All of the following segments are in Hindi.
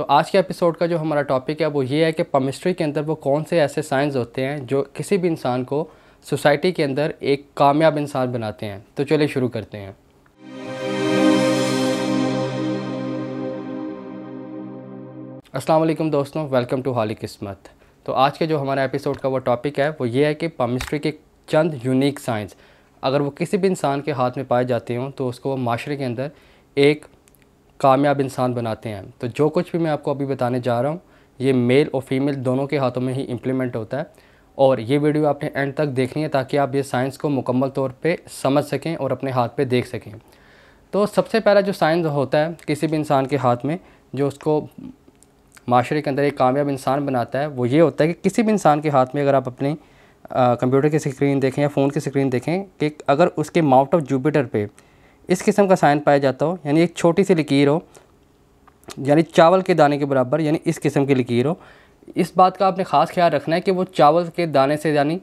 तो आज के एपिसोड का जो हमारा टॉपिक है वो ये है कि पमिस्ट्री के अंदर वो कौन से ऐसे साइंस होते हैं जो किसी भी इंसान को सोसाइटी के अंदर एक कामयाब इंसान बनाते हैं तो चलिए शुरू करते हैं अस्सलाम वालेकुम दोस्तों वेलकम टू हाली किस्मत तो आज के जो हमारा एपिसोड का वो टॉपिक है वो ये है कि पमिस्ट्री के चंद यूनिक साइंस अगर वो किसी भी इंसान के हाथ में पाए जाते हों तो उसको वो माशरे के अंदर एक कामयाब इंसान बनाते हैं तो जो कुछ भी मैं आपको अभी बताने जा रहा हूँ ये मेल और फीमेल दोनों के हाथों में ही इम्प्लीमेंट होता है और ये वीडियो आपने एंड तक देखनी है ताकि आप ये साइंस को मुकम्मल तौर पे समझ सकें और अपने हाथ पे देख सकें तो सबसे पहला जो साइंस होता है किसी भी इंसान के हाथ में जो उसको माशरे के अंदर एक कामयाब इंसान बनाता है वो ये होता है कि किसी भी इंसान के हाथ में अगर आप अपने कंप्यूटर की स्क्रीन देखें या फ़ोन की स्क्रीन देखें कि अगर उसके माउंट ऑफ जुपिटर पर इस किस्म का साइन पाया जाता हो यानी एक छोटी सी लकीर हो यानी चावल के दाने के बराबर यानी इस किस्म की लकीर हो इस बात का आपने ख़ास ख्याल रखना है कि वो चावल के दाने से यानी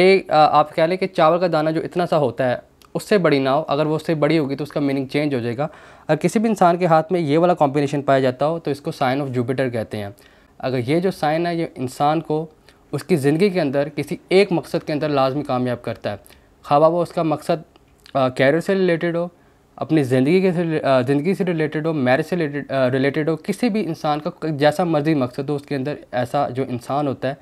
एक आप कह लें कि चावल का दाना जो इतना सा होता है उससे बड़ी ना हो अगर वो उससे बड़ी होगी तो उसका मीनिंग चेंज हो जाएगा अगर किसी भी इंसान के हाथ में ये वाला कॉम्बिनेशन पाया जाता हो तो इसको साइन ऑफ जुपिटर कहते हैं अगर ये जो साइन है ये इंसान को उसकी ज़िंदगी के अंदर किसी एक मकसद के अंदर लाजमी कामयाब करता है खबा वो उसका मकसद कैरियर से रिलेटेड हो अपनी ज़िंदगी के ज़िंदगी से रिलेटेड हो मैरिज से रिलेटेड हो किसी भी इंसान का जैसा मर्जी मकसद हो उसके अंदर ऐसा जो इंसान होता है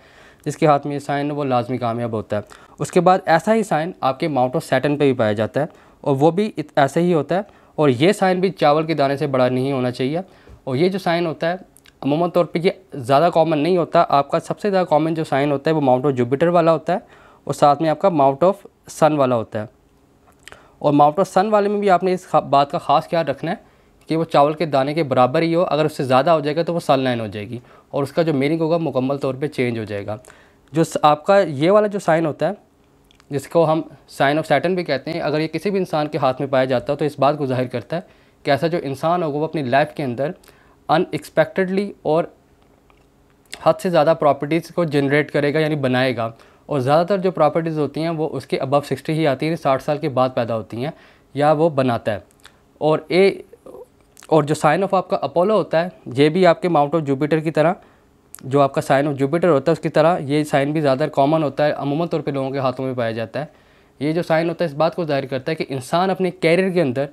जिसके हाथ में ये साइन है वो लाजमी कामयाब होता है उसके बाद ऐसा ही साइन आपके माउंट ऑफ सैटन पे भी पाया जाता है और वो भी ऐसे ही होता है और ये साइन भी चावल के दाने से बड़ा नहीं होना चाहिए और ये जो साइन होता है अमूमन तौर पर यह ज़्यादा कॉमन नहीं होता आपका सबसे ज़्यादा कॉमन जो साइन होता है वो माउंट ऑफ जुपिटर वाला होता है और साथ में आपका माउंट ऑफ सन वाला होता है और माउंट ऑफ सन वाले में भी आपने इस बात का ख़ास ख्याल रखना है कि वो चावल के दाने के बराबर ही हो अगर उससे ज़्यादा हो जाएगा तो वो सन लाइन हो जाएगी और उसका जो मीनिंग होगा मुकम्मल तौर पर चेंज हो जाएगा जो आपका ये वाला जो साइन होता है जिसको हम साइन ऑफ सैटन भी कहते हैं अगर ये किसी भी इंसान के हाथ में पाया जाता है तो इस बात को जाहिर करता है कि ऐसा जो इंसान होगा वो अपनी लाइफ के अंदर अनएक्सपेक्टेडली और हद से ज़्यादा प्रॉपर्टीज़ को जनरेट करेगा यानी बनाएगा और ज़्यादातर जो प्रॉपर्टीज़ होती हैं वो उसके अबव सिक्सटी ही आती है साठ साल के बाद पैदा होती हैं या वो बनाता है और ए और जो साइन ऑफ आपका अपोलो होता है ये भी आपके माउंट ऑफ जुपिटर की तरह जो आपका साइन ऑफ जुपिटर होता है उसकी तरह ये साइन भी ज़्यादा कॉमन होता है अमूमन तौर पे लोगों के हाथों में पाया जाता है ये जो साइन होता है इस बात को जाहिर करता है कि इंसान अपने कैरियर के अंदर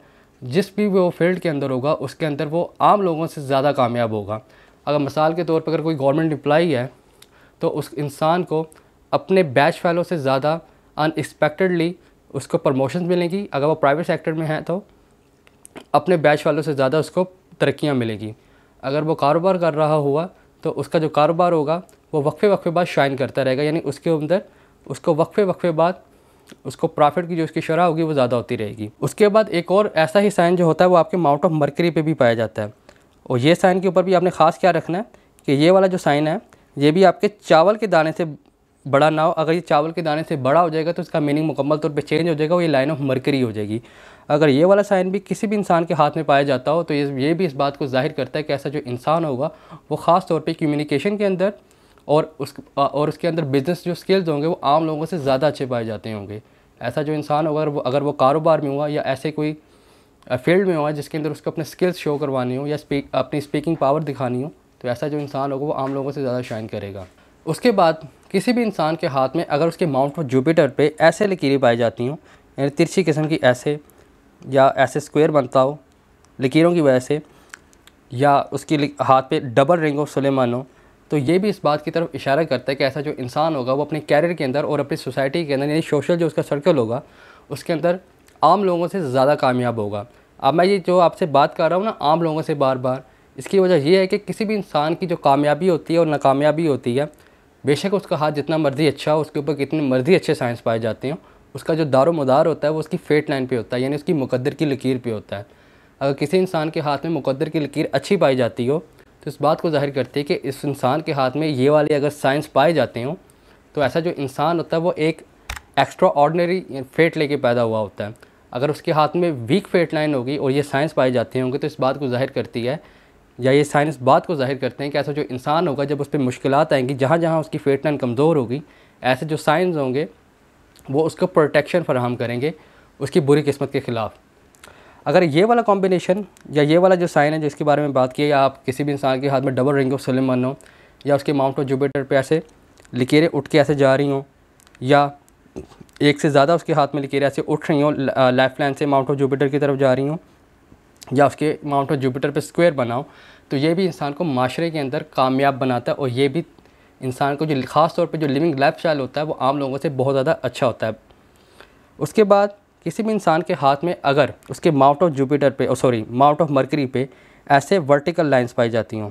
जिस भी वो फील्ड के अंदर होगा उसके अंदर वो आम लोगों से ज़्यादा कामयाब होगा अगर मिसाल के तौर पर अगर कोई गवर्नमेंट एम्प्लाई है तो उस इंसान को अपने बैच फैलो से ज़्यादा अनएक्सपेक्टेडली उसको प्रमोशन मिलेंगी अगर वो प्राइवेट सेक्टर में है तो अपने बैच वालों से ज़्यादा उसको तरक्कियाँ मिलेगी अगर वो कारोबार कर रहा हुआ तो उसका जो कारोबार होगा वो वक्फे वक्फे बाद शाइन करता रहेगा यानी उसके अंदर उसको वक्फे वक्फे बाद उसको प्रॉफिट की जो उसकी शरह होगी वो ज़्यादा होती रहेगी उसके बाद एक और ऐसा ही साइन जो होता है वो आपके माउंट ऑफ मरकरी पे भी पाया जाता है और ये साइन के ऊपर भी आपने ख़ास क्या रखना है कि ये वाला जो साइन है ये भी आपके चावल के दाने से बड़ा ना हो अगर ये चावल के दाने से बड़ा हो जाएगा तो इसका मीनिंग मुकम्मल तौर पर चेंज हो जाएगा और ये लाइन ऑफ मरकरी हो जाएगी अगर ये वाला साइन भी किसी भी इंसान के हाथ में पाया जाता हो तो ये ये भी इस बात को जाहिर करता है कि ऐसा जो इंसान होगा वो ख़ास तौर पर कम्युनिकेशन के अंदर और उस और उसके अंदर बिज़नेस जो स्किल्स होंगे वो आम लोगों से ज़्यादा अच्छे पाए जाते होंगे ऐसा जो इंसान होगा अगर वो अगर वो कारोबार में हुआ या ऐसे कोई फील्ड में हुआ जिसके अंदर उसको अपने स्किल्स शो करवानी हो या स्पीक अपनी स्पीकिंग पावर दिखानी हो तो ऐसा जो इंसान होगा वो आम लोगों से ज़्यादा शाइन करेगा उसके बाद किसी भी इंसान के हाथ में अगर उसके माउंट ऑफ जुपिटर पे ऐसे लकीरें पाई जाती हों यानी तिरछी किस्म की ऐसे या ऐसे स्क्वायर बनता हो लकीरों की वजह से या उसके हाथ पे डबल रिंग ऑफ सुलेमान हो तो ये भी इस बात की तरफ इशारा करता है कि ऐसा जो इंसान होगा वो अपने कैरियर के अंदर और अपनी सोसाइटी के अंदर यानी सोशल जो उसका सर्कल होगा उसके अंदर आम लोगों से ज़्यादा कामयाब होगा अब मैं ये जो आपसे बात कर रहा हूँ ना आम लोगों से बार बार इसकी वजह यह है कि किसी भी इंसान की जो कामयाबी होती है और नाकामयाबी होती है बेशक उसका हाथ जितना मर्जी अच्छा हो उसके ऊपर कितने मर्जी अच्छे साइंस पाए जाते हैं उसका जो दारोमदार होता है वो उसकी फेट लाइन पे होता है यानी उसकी मुकद्दर की लकीर पे होता है अगर किसी इंसान के हाथ में मुकद्दर की लकीर अच्छी पाई जाती हो तो इस बात को जाहिर करती है कि इस इंसान के हाथ में ये वाले अगर साइंस पाए जाते हों तो ऐसा जो इंसान होता है वो एक एक्स्ट्रा ऑर्डनरी फेट लेके पैदा हुआ होता है अगर उसके हाथ में वीक फेट लाइन होगी और ये साइंस पाए जाते होंगे तो इस बात को जाहिर करती है या ये साइंस बात को जाहिर करते हैं कि ऐसा जो इंसान होगा जब उस पर मुश्किल आएंगी जहाँ जहाँ उसकी फेट कमज़ोर होगी ऐसे जो साइंस होंगे वो उसको प्रोटेक्शन फराहम करेंगे उसकी बुरी किस्मत के ख़िलाफ़ अगर ये वाला कॉम्बिनेशन या ये वाला जो साइन है जिसके बारे में बात की आप किसी भी इंसान के हाथ में डबल रिंग ऑफ सलम बनो या उसके माउंट ऑफ जुपिटर पे ऐसे लकीरें उठ के ऐसे जा रही हों या एक से ज़्यादा उसके हाथ में लकीरें ऐसे उठ रही हों लाइफ लाइन से माउंट ऑफ जुपिटर की तरफ जा रही हों या उसके माउंट ऑफ जुपिटर पर स्क्वेयर बनाओ तो ये भी इंसान को माशरे के अंदर कामयाब बनाता है और ये भी इंसान को जो ख़ास तौर पे जो लिविंग लाइफ स्टाइल होता है वो आम लोगों से बहुत ज़्यादा अच्छा होता है उसके बाद किसी भी इंसान के हाथ में अगर उसके माउंट ऑफ जुपिटर पे और सॉरी माउंट ऑफ मरकरी पे ऐसे वर्टिकल लाइंस पाई जाती हों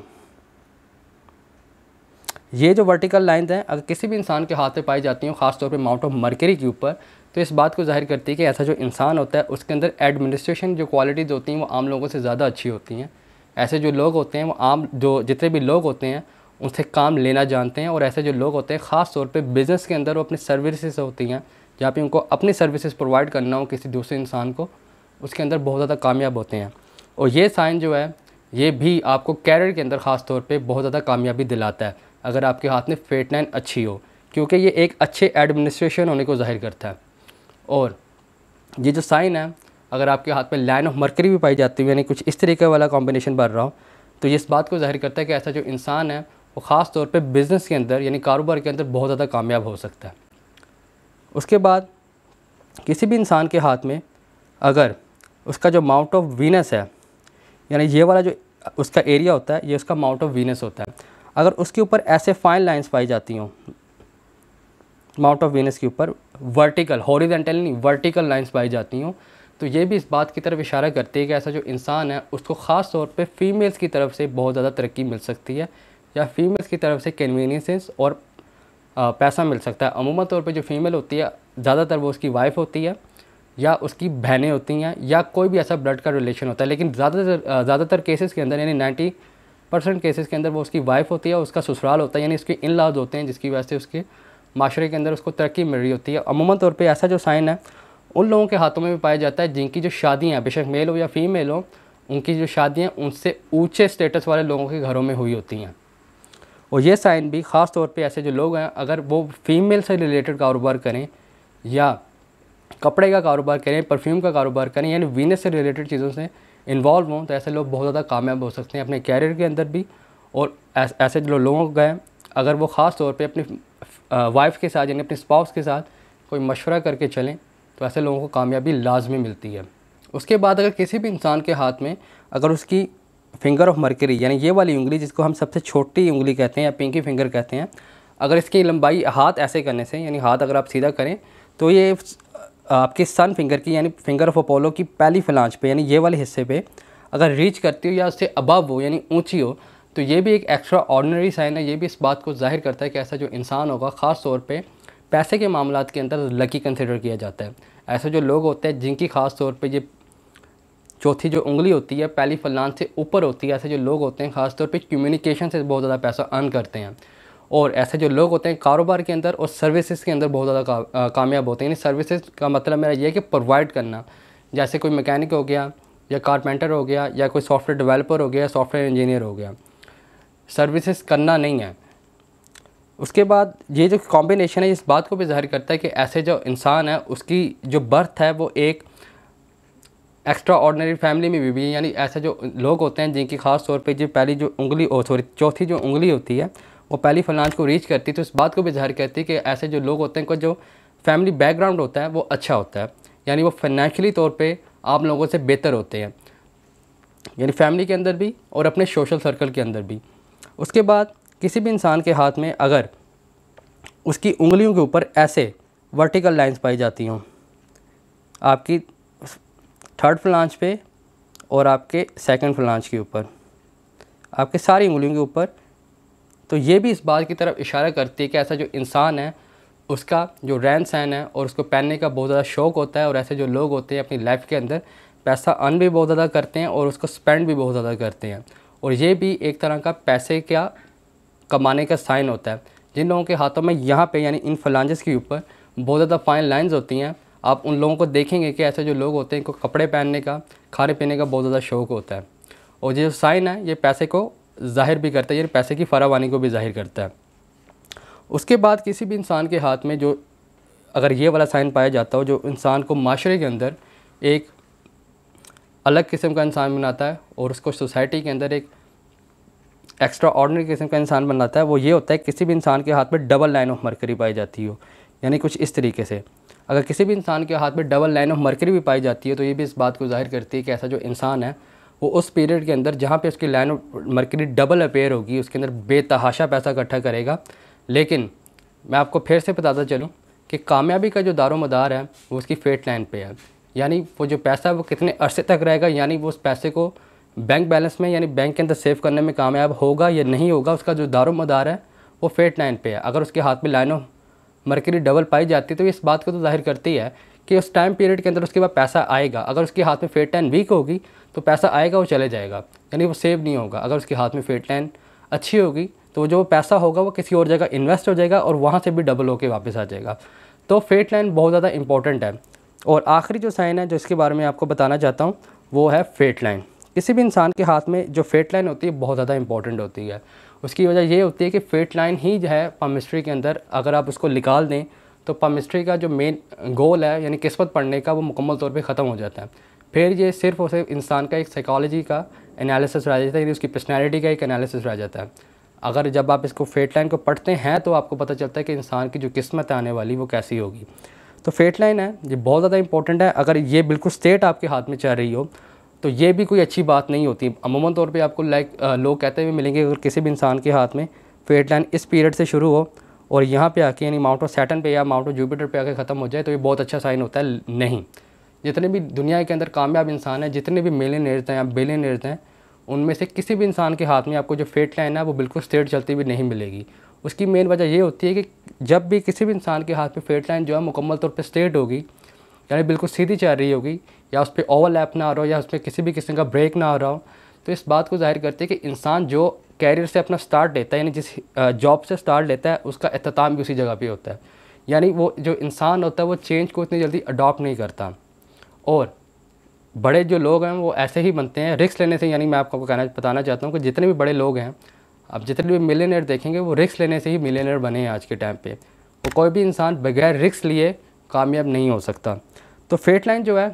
ये जो वर्टिकल लाइंस हैं अगर किसी भी इंसान के हाथ पे पाई जाती हों खासतौर पे माउंट ऑफ मरकरी के ऊपर तो इस बात को जाहिर करती है कि ऐसा जो इंसान होता है उसके अंदर एडमिनिस्ट्रेशन जो क्वालिटीज़ होती हैं वो आम लोगों से ज़्यादा अच्छी होती हैं ऐसे जो लोग होते हैं वो आम जो जितने भी लोग होते हैं उनसे काम लेना जानते हैं और ऐसे जो लोग होते हैं ख़ास तौर पर बिज़नेस के अंदर वो अपनी सर्विसेज होती हैं जहाँ पर उनको अपनी सर्विसेज प्रोवाइड करना हो किसी दूसरे इंसान को उसके अंदर बहुत ज़्यादा कामयाब होते हैं और ये साइन जो है ये भी आपको कैरियर के अंदर ख़ास तौर पे बहुत ज़्यादा कामयाबी दिलाता है अगर आपके हाथ में फेट नाइन अच्छी हो क्योंकि ये एक अच्छे एडमिनिस्ट्रेशन होने को जाहिर करता है और ये जो साइन है अगर आपके हाथ में लाइन ऑफ मरकरी भी पाई जाती है यानी कुछ इस तरीके वाला कॉम्बिनेशन बन रहा हो तो ये इस बात को जाहिर करता है कि ऐसा जो इंसान है वो ख़ास तौर पर बिज़नेस के अंदर यानी कारोबार के अंदर बहुत ज़्यादा कामयाब हो सकता है उसके बाद किसी भी इंसान के हाथ में अगर उसका जो माउंट ऑफ वीनस है यानी ये वाला जो उसका एरिया होता है ये उसका माउंट ऑफ वीनस होता है अगर उसके ऊपर ऐसे फाइन लाइंस पाई जाती हों माउंट ऑफ वीनस के ऊपर वर्टिकल हॉरिजेंटल नहीं वर्टिकल लाइंस पाई जाती हूँ तो ये भी इस बात की तरफ इशारा करती है कि ऐसा जो इंसान है उसको ख़ास तौर पे फीमेल्स की तरफ से बहुत ज़्यादा तरक्की मिल सकती है या फीमेल्स की तरफ से कन्वीनियंसेस और पैसा मिल सकता है अमूमा तौर पर जो फीमेल होती है ज़्यादातर वो उसकी वाइफ होती है या उसकी बहनें होती हैं या कोई भी ऐसा ब्लड का रिलेशन होता है लेकिन ज़्यादातर ज़्यादातर केसेस के अंदर यानी नाइन्टी परसेंट केसेस के अंदर वो उसकी वाइफ होती है उसका ससुराल होता है यानी उसके इन लाज होते हैं जिसकी वजह से उसके माशरे के अंदर उसको तरक्की मिल रही होती है अमूमन तौर पर ऐसा जो साइन है उन लोगों के हाथों में भी पाया जाता है जिनकी जो शादियाँ बेशक मेल हो या फीमेल हो उनकी जो शादियाँ उनसे ऊँचे स्टेटस वाले लोगों के घरों में हुई होती हैं और ये साइन भी ख़ास तौर पे ऐसे जो लोग हैं अगर वो फीमेल से रिलेटेड कारोबार करें या कपड़े का कारोबार करें परफ्यूम का कारोबार करें यानी वीनस से रिलेटेड चीज़ों से इन्वॉल्व हों तो ऐसे लोग बहुत ज़्यादा कामयाब हो सकते हैं अपने कैरियर के अंदर भी और ऐसे जो लोग हैं अगर वो ख़ास तौर पर अपनी वाइफ़ के साथ यानी अपने स्पाउस के साथ कोई मशवरा करके चलें तो ऐसे लोगों को कामयाबी लाजमी मिलती है उसके बाद अगर किसी भी इंसान के हाथ में अगर उसकी फिंगर ऑफ मरकरी यानी ये वाली उंगली जिसको हम सबसे छोटी उंगली कहते हैं या पिंकी फिंगर कहते हैं अगर इसकी लंबाई हाथ ऐसे करने से यानी हाथ अगर आप सीधा करें तो ये आपके सन फिंगर की यानी फिंगर ऑफ अपोलो की पहली फलांच पे यानी ये वाले हिस्से पे अगर रीच करती हो या उससे अबव हो यानी ऊंची हो तो ये भी एक एक्स्ट्रा ऑर्डनरी साइन है ये भी इस बात को जाहिर करता है कि ऐसा जो इंसान होगा ख़ास तौर पर पैसे के मामला के अंदर लकी कंसिडर किया जाता है ऐसे जो लोग होते हैं जिनकी ख़ास तौर पर ये चौथी जो उंगली होती है पहली फलान से ऊपर होती है ऐसे जो लोग होते हैं ख़ास तौर पर कम्युनिकेशन से बहुत ज़्यादा पैसा अर्न करते हैं और ऐसे जो लोग होते हैं कारोबार के अंदर और सर्विसेज के अंदर बहुत ज़्यादा का, कामयाब होते हैं यानी सर्विसेज का मतलब मेरा ये है कि प्रोवाइड करना जैसे कोई मैकेनिक हो गया या कारपेंटर हो गया या कोई सॉफ्टवेयर डेवलपर हो गया सॉफ्टवेयर इंजीनियर हो गया सर्विसेज करना नहीं है उसके बाद ये जो कॉम्बिनेशन है इस बात को भी जाहिर करता है कि ऐसे जो इंसान है उसकी जो बर्थ है वो एक एक्स्ट्रा ऑर्डनरी फैमिली में भी भी यानी ऐसे जो लोग होते हैं जिनकी ख़ास तौर पे जो पहली जो उंगली सॉरी चौथी जो उंगली होती है वो पहली फलांज को रीच करती है तो इस बात को भी जाहिर करती है कि ऐसे जो लोग होते हैं उनका जो फैमिली बैकग्राउंड होता है वो अच्छा होता है यानी वो फाइनेंशियली तौर पर आप लोगों से बेहतर होते हैं यानी फैमिली के अंदर भी और अपने सोशल सर्कल के अंदर भी उसके बाद किसी भी इंसान के हाथ में अगर उसकी उंगलियों के ऊपर ऐसे वर्टिकल लाइंस पाई जाती हों आपकी थर्ड फ्लांच पे और आपके सेकंड फ्लांच के ऊपर आपके सारी उंगलियों के ऊपर तो ये भी इस बात की तरफ इशारा करती है कि ऐसा जो इंसान है उसका जो रहन सहन है और उसको पहनने का बहुत ज़्यादा शौक़ होता है और ऐसे जो लोग होते हैं अपनी लाइफ के अंदर पैसा अन भी बहुत ज़्यादा करते हैं और उसको स्पेंड भी बहुत ज़्यादा करते हैं और ये भी एक तरह का पैसे का कमाने का साइन होता है जिन लोगों के हाथों में यहाँ पे यानी इन फलांजेस के ऊपर बहुत ज़्यादा फाइन लाइंस होती हैं आप उन लोगों को देखेंगे कि ऐसे जो लोग होते हैं इनको कपड़े पहनने का खाने पीने का बहुत ज़्यादा शौक होता है और ये जो साइन है ये पैसे को जाहिर भी करता है यानी पैसे की फरावानी को भी जाहिर करता है उसके बाद किसी भी इंसान के हाथ में जो अगर ये वाला साइन पाया जाता हो जो इंसान को माशरे के अंदर एक अलग किस्म का इंसान बनाता है और उसको सोसाइटी के अंदर एक एक्स्ट्रा ऑर्डनरी किस्म का इंसान बनाता है वो ये होता है किसी भी इंसान के हाथ में डबल लाइन ऑफ मरकरी पाई जाती हो यानी कुछ इस तरीके से अगर किसी भी इंसान के हाथ में डबल लाइन ऑफ मरकरी भी पाई जाती है तो ये भी इस बात को जाहिर करती है कि ऐसा जो इंसान है वो उस पीरियड के अंदर जहाँ पे उसकी line of Mercury double appear होगी उसके अंदर बेतहाशा पैसा इकट्ठा करेगा लेकिन मैं आपको फिर से बताता चलूँ कि कामयाबी का जो दारो मदार है वो उसकी फेट लाइन पे है यानी वो जो पैसा वो कितने अरसे तक रहेगा यानी वो उस पैसे को बैंक बैलेंस में यानी बैंक के अंदर सेव करने में कामयाब होगा या नहीं होगा उसका जो दारोमदार है वो फेट लाइन पे है अगर उसके हाथ में लाइन ऑफ मरकरी डबल पाई जाती है तो इस बात को तो जाहिर करती है कि उस टाइम पीरियड के अंदर उसके पास पैसा आएगा अगर उसके हाथ में फेट लाइन वीक होगी तो पैसा आएगा वो चले जाएगा यानी वो सेव नहीं होगा अगर उसके हाथ में फेट लाइन अच्छी होगी तो जो पैसा होगा वो किसी और जगह इन्वेस्ट हो जाएगा और वहाँ से भी डबल होकर वापस आ जाएगा तो फेट लाइन बहुत ज़्यादा इंपॉर्टेंट है और आखिरी जो साइन है जो इसके बारे में आपको बताना चाहता हूँ वो है फेट लाइन किसी भी इंसान के हाथ में जो फेट लाइन होती है बहुत ज़्यादा इंपॉर्टेंट होती है उसकी वजह ये होती है कि फेट लाइन ही जो है पमिस्ट्री के अंदर अगर आप उसको निकाल दें तो पमिस्ट्री का जो मेन गोल है यानी किस्मत पढ़ने का वो मुकम्मल तौर पर ख़त्म हो जाता है फिर ये सिर्फ और सिर्फ इंसान का एक साइकोलॉजी का एनालिसिस रह जाता है यानी उसकी पर्सनैलिटी का एक एनालिसिस रह जाता है अगर जब आप इसको फेट लाइन को पढ़ते हैं तो आपको पता चलता है कि इंसान की जो किस्मत आने वाली वो कैसी होगी तो फेट लाइन है ये बहुत ज़्यादा इंपॉर्टेंट है अगर ये बिल्कुल स्टेट आपके हाथ में चाह रही हो तो ये भी कोई अच्छी बात नहीं होती अमूमन तौर पर आपको लाइक लोग कहते हुए मिलेंगे अगर किसी भी इंसान के हाथ में फेट लाइन इस पीरियड से शुरू हो और यहाँ पे आके यानी माउंट ऑफ सैटन पे या माउंट ऑफ जुपिटर पे आके ख़त्म हो जाए तो ये बहुत अच्छा साइन होता है नहीं जितने भी दुनिया के अंदर कामयाब इंसान हैं जितने भी मेले नेर्स हैं या बेले नेर्स हैं उनमें से किसी भी इंसान के हाथ में आपको जो फेट लाइन है वो बिल्कुल स्टेट चलती हुई नहीं मिलेगी उसकी मेन वजह ये होती है कि जब भी किसी भी इंसान के हाथ में फेट लाइन जो है मुकम्मल तौर पर स्ट्रेट होगी यानी बिल्कुल सीधी चल रही होगी या उस पर ओवरलैप ना आ रहा हो या उसमें किसी भी किस्म का ब्रेक ना आ रहा हो तो इस बात को जाहिर करती है कि इंसान जो कैरियर से अपना स्टार्ट लेता है यानी जिस जॉब से स्टार्ट लेता है उसका अख्ताम भी उसी जगह पर होता है यानी वो जो इंसान होता है वो चेंज को इतनी जल्दी अडॉप्ट नहीं करता और बड़े जो लोग हैं वो ऐसे ही बनते हैं रिस्क लेने से यानी मैं आपको कहना बताना चाहता हूँ कि जितने भी बड़े लोग हैं आप जितने भी मिलेनियर देखेंगे वो रिक्स लेने से ही मिलेनियर बने हैं आज के टाइम पे वो कोई भी इंसान बगैर रिक्स लिए कामयाब नहीं हो सकता तो फेट लाइन जो है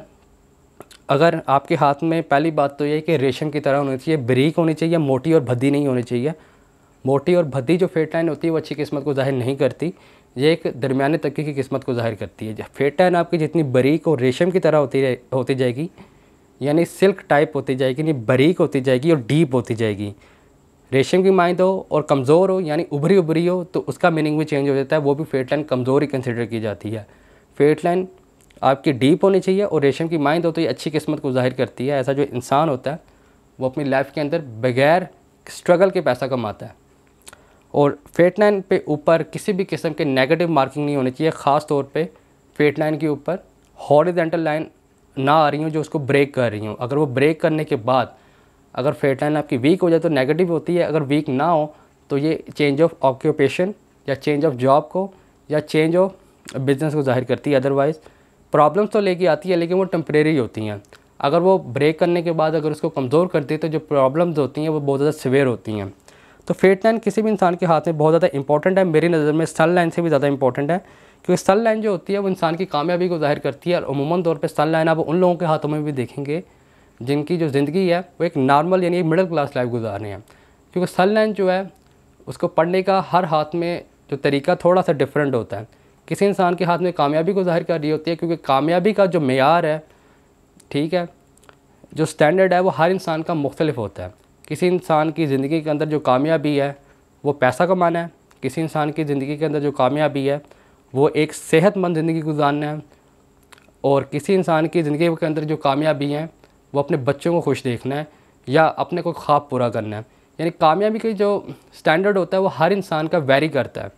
अगर आपके हाथ में पहली बात तो ये कि रेशम की तरह होनी चाहिए ब्रीक होनी चाहिए मोटी और भद्दी नहीं होनी चाहिए मोटी और भद्दी जो फेट लाइन होती है वो अच्छी किस्मत को जाहिर नहीं करती ये एक दरमियाने तबके की किस्मत को जाहिर करती है फेट लाइन आपकी जितनी बरीक और रेशम की तरह होती होती जाएगी यानी सिल्क टाइप होती जाएगी यानी बरीक होती जाएगी और डीप होती जाएगी रेशम की माइंड हो और कमज़ोर हो यानी उभरी उभरी हो तो उसका मीनिंग भी चेंज हो जाता है वो भी फेट लाइन कमज़ोरी कंसिडर की जाती है फेट लाइन आपकी डीप होनी चाहिए और रेशम की माइंद हो तो ये अच्छी किस्मत को जाहिर करती है ऐसा जो इंसान होता है वो अपनी लाइफ के अंदर बगैर स्ट्रगल के पैसा कमाता है और फेट लाइन पे ऊपर किसी भी किस्म के नेगेटिव मार्किंग नहीं होनी चाहिए ख़ास तौर पे फेट लाइन के ऊपर हॉरिजेंटल लाइन ना आ रही हूँ जो उसको ब्रेक कर रही हूँ अगर वो ब्रेक करने के बाद अगर फेट लाइन आपकी वीक हो जाए तो नेगेटिव होती है अगर वीक ना हो तो ये चेंज ऑफ ऑक्यूपेशन या चेंज ऑफ जॉब को या चेंज ऑफ बिज़नेस को जाहिर करती है अदरवाइज़ प्रॉब्लम्स तो लेके आती है लेकिन वो टम्प्रेरी होती हैं अगर वो ब्रेक करने के बाद अगर उसको कमज़ोर करती है तो जो प्रॉब्लम्स होती हैं वो बहुत ज़्यादा सिवेयर होती हैं तो फेट लाइन किसी भी इंसान के हाथ में बहुत ज़्यादा इंपॉर्टेंट है मेरी नज़र में सन लाइन से भी ज़्यादा इंपॉर्टेंट है क्योंकि सन लाइन जो होती है वो इंसान की कामयाबी को जाहिर करती है और अमूमन तौर पर सन लाइन आप उन लोगों के हाथों में भी देखेंगे जिनकी जो ज़िंदगी है वो एक नॉर्मल यानी मिडिल क्लास लाइफ गुजारनी है क्योंकि सनलैंड जो है उसको पढ़ने का हर हाथ में जो तरीका थोड़ा सा डिफरेंट होता है किसी इंसान के हाथ में कामयाबी को जाहिर कर रही होती है क्योंकि कामयाबी का जो मैार है ठीक है जो स्टैंडर्ड है वो हर इंसान का मुख्तलिफ होता है किसी इंसान की ज़िंदगी के अंदर जो कामयाबी है वो पैसा कमाना है किसी इंसान की ज़िंदगी के अंदर जो कामयाबी है वो एक सेहतमंद ज़िंदगी गुजारना है और किसी इंसान की ज़िंदगी के अंदर जो कामयाबी है वो अपने बच्चों को खुश देखना है या अपने कोई ख्वाब पूरा करना है यानी कामयाबी का जो स्टैंडर्ड होता है वो हर इंसान का वेरी करता है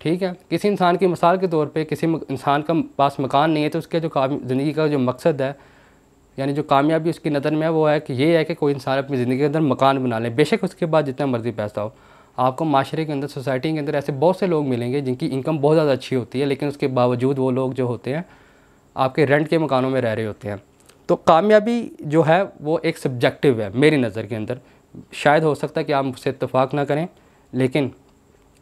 ठीक है किसी इंसान की मिसाल के तौर पे किसी इंसान का पास मकान नहीं है तो उसके जो काम ज़िंदगी का जो मकसद है यानी जो कामयाबी उसकी नज़र में है वो है कि ये है कि कोई इंसान अपनी ज़िंदगी के अंदर मकान बना लें बेशक उसके बाद जितना मर्ज़ी पैसा हो आपको माशरे के अंदर सोसाइटी के अंदर ऐसे बहुत से लोग मिलेंगे जिनकी इनकम बहुत ज़्यादा अच्छी होती है लेकिन उसके बावजूद वो लोग जो होते हैं आपके रेंट के मकानों में रह रहे होते हैं तो कामयाबी जो है वो एक सब्जेक्टिव है मेरी नज़र के अंदर शायद हो सकता है कि आप मुझसे इतफाक़ ना करें लेकिन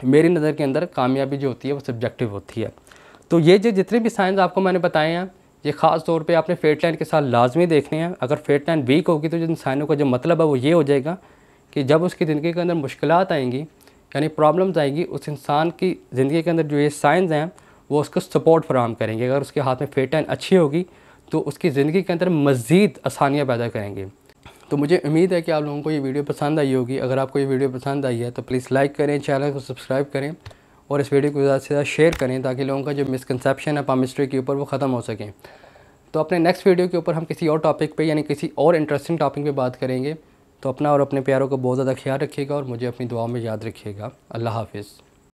मेरी नज़र के अंदर कामयाबी जो होती है वो सब्जेक्टिव होती है तो ये जो जितने भी साइंस आपको मैंने बताए हैं ये ख़ास तौर पे आपने फेट लाइन के साथ लाजमी देखने हैं अगर फेट लाइन वीक होगी तो जिन साइनों का जो मतलब है वो ये हो जाएगा कि जब उसकी ज़िंदगी के अंदर मुश्किल आएंगी यानी प्रॉब्लम्स आएंगी उस इंसान की ज़िंदगी के अंदर जो ये साइंस हैं वो उसको सपोर्ट फ्राहम करेंगे अगर उसके हाथ में फेट लाइन अच्छी होगी तो उसकी ज़िंदगी के अंदर मज़ीद आसानियाँ पैदा करेंगे तो मुझे उम्मीद है कि आप लोगों को ये वीडियो पसंद आई होगी अगर आपको ये वीडियो पसंद आई है तो प्लीज़ लाइक करें चैनल को सब्सक्राइब करें और इस वीडियो को ज़्यादा से ज़्यादा शेयर करें ताकि लोगों का जो मिसकनसप्शन है पामिस्ट्री के ऊपर वो ख़त्म हो सकें तो अपने नेक्स्ट वीडियो के ऊपर हम किसी और टॉपिक पे यानी किसी और इंटरेस्टिंग टॉपिक पे बात करेंगे तो अपना और अपने प्यारों को बहुत ज़्यादा ख्याल रखिएगा और मुझे अपनी दुआ में याद रखिएगा अल्लाह हाफिज़